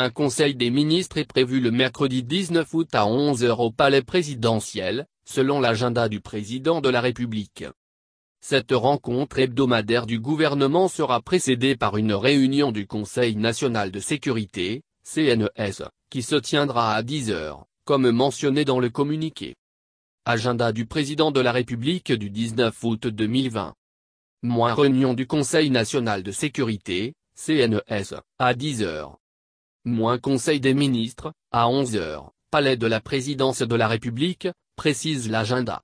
Un conseil des ministres est prévu le mercredi 19 août à 11h au palais présidentiel, selon l'agenda du président de la République. Cette rencontre hebdomadaire du gouvernement sera précédée par une réunion du Conseil national de sécurité, CNES, qui se tiendra à 10h, comme mentionné dans le communiqué. Agenda du président de la République du 19 août 2020. Moins réunion du Conseil national de sécurité, (CNS) e à 10h moins Conseil des ministres, à 11h, Palais de la Présidence de la République, précise l'agenda.